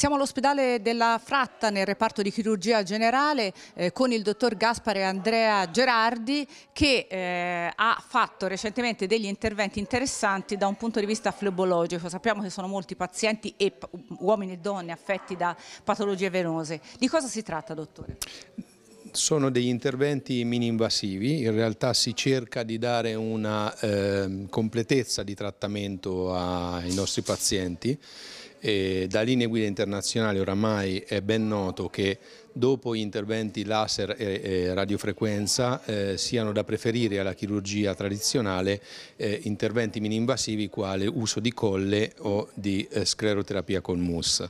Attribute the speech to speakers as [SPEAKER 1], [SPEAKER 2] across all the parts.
[SPEAKER 1] Siamo all'ospedale della Fratta nel reparto di chirurgia generale eh, con il dottor Gaspare Andrea Gerardi che eh, ha fatto recentemente degli interventi interessanti da un punto di vista flebologico. Sappiamo che sono molti pazienti e uomini e donne affetti da patologie venose. Di cosa si tratta dottore?
[SPEAKER 2] sono degli interventi mini-invasivi, in realtà si cerca di dare una eh, completezza di trattamento ai nostri pazienti e da linee guida internazionali oramai è ben noto che dopo gli interventi laser e, radiofrequenza eh, siano da preferire alla chirurgia tradizionale eh, interventi mini-invasivi quale uso di colle o di eh, scleroterapia con MUS.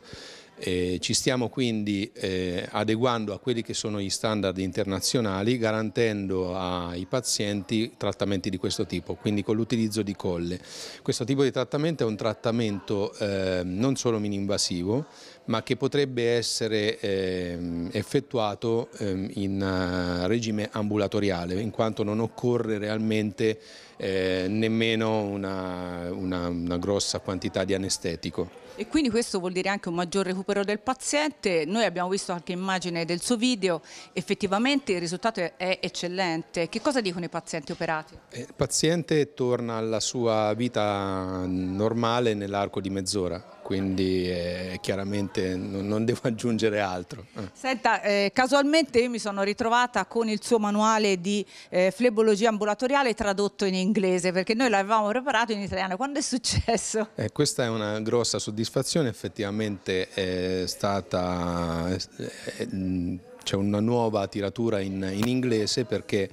[SPEAKER 2] Eh, ci stiamo quindi eh, adeguando a quelli che sono gli standard internazionali garantendo ai pazienti trattamenti di questo tipo, quindi con l'utilizzo di colle. Questo tipo di trattamento è un trattamento eh, non solo mininvasivo ma che potrebbe essere ehm, effettuato ehm, in eh, regime ambulatoriale, in quanto non occorre realmente eh, nemmeno una, una, una grossa quantità di anestetico.
[SPEAKER 1] E quindi questo vuol dire anche un maggior recupero recupero del paziente, noi abbiamo visto anche immagine del suo video, effettivamente il risultato è eccellente. Che cosa dicono i pazienti operati? Eh,
[SPEAKER 2] il paziente torna alla sua vita normale nell'arco di mezz'ora quindi eh, chiaramente non, non, devo aggiungere altro. Eh.
[SPEAKER 1] Senta, eh, casualmente io mi sono ritrovata con il suo manuale di eh, flebologia ambulatoriale tradotto in inglese, perché noi l'avevamo preparato in italiano. Quando è successo?
[SPEAKER 2] Eh, questa è una grossa soddisfazione, effettivamente è stata... Eh, c'è una nuova tiratura in, in inglese perché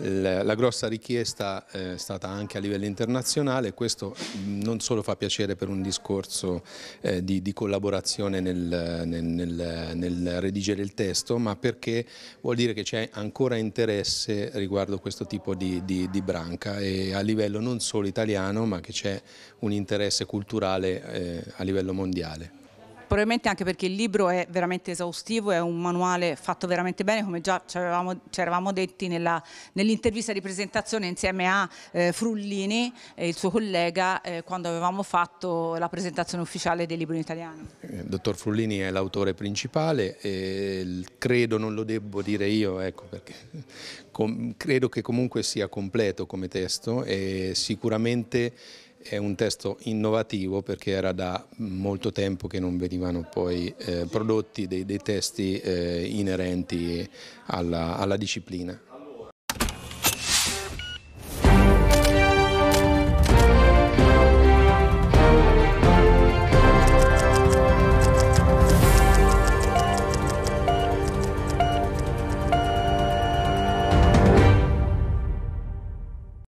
[SPEAKER 2] la grossa richiesta eh, è stata anche a livello internazionale, questo mm, non solo fa piacere per un discorso eh, di, di collaborazione nel, nel, nel, nel, redigere il testo, ma perché vuol dire che c'è ancora interesse riguardo questo tipo di, di, di, branca e a livello non solo italiano ma che c'è un interesse culturale eh, a livello mondiale
[SPEAKER 1] probabilmente anche perché il libro è veramente esaustivo, è un manuale fatto veramente bene, come già ci eravamo detti nell'intervista nell di presentazione insieme a eh, Frullini, eh, il suo collega, eh, quando avevamo fatto la presentazione ufficiale del libro in italiano.
[SPEAKER 2] Il eh, dottor Frullini è l'autore principale, credo, non lo devo dire io, ecco perché credo che comunque sia completo come testo e sicuramente è un testo innovativo perché era da molto tempo che non venivano poi eh, prodotti dei, dei testi eh, inerenti alla, alla disciplina.